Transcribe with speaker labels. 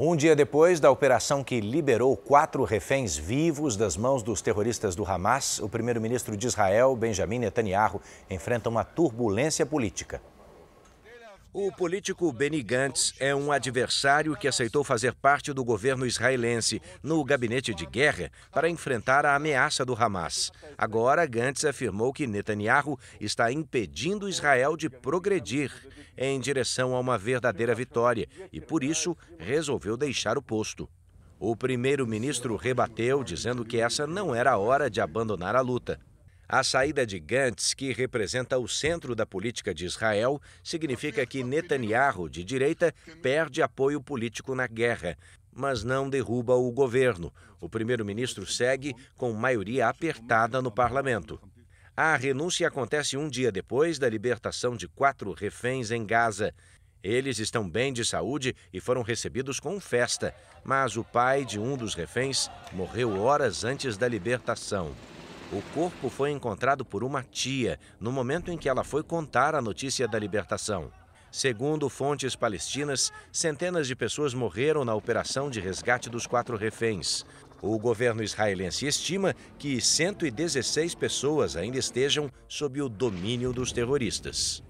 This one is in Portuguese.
Speaker 1: Um dia depois da operação que liberou quatro reféns vivos das mãos dos terroristas do Hamas, o primeiro-ministro de Israel, Benjamin Netanyahu, enfrenta uma turbulência política. O político Benny Gantz é um adversário que aceitou fazer parte do governo israelense no gabinete de guerra para enfrentar a ameaça do Hamas. Agora, Gantz afirmou que Netanyahu está impedindo Israel de progredir em direção a uma verdadeira vitória e, por isso, resolveu deixar o posto. O primeiro-ministro rebateu, dizendo que essa não era a hora de abandonar a luta. A saída de Gantz, que representa o centro da política de Israel, significa que Netanyahu, de direita, perde apoio político na guerra, mas não derruba o governo. O primeiro-ministro segue com maioria apertada no parlamento. A renúncia acontece um dia depois da libertação de quatro reféns em Gaza. Eles estão bem de saúde e foram recebidos com festa, mas o pai de um dos reféns morreu horas antes da libertação. O corpo foi encontrado por uma tia no momento em que ela foi contar a notícia da libertação. Segundo fontes palestinas, centenas de pessoas morreram na operação de resgate dos quatro reféns. O governo israelense estima que 116 pessoas ainda estejam sob o domínio dos terroristas.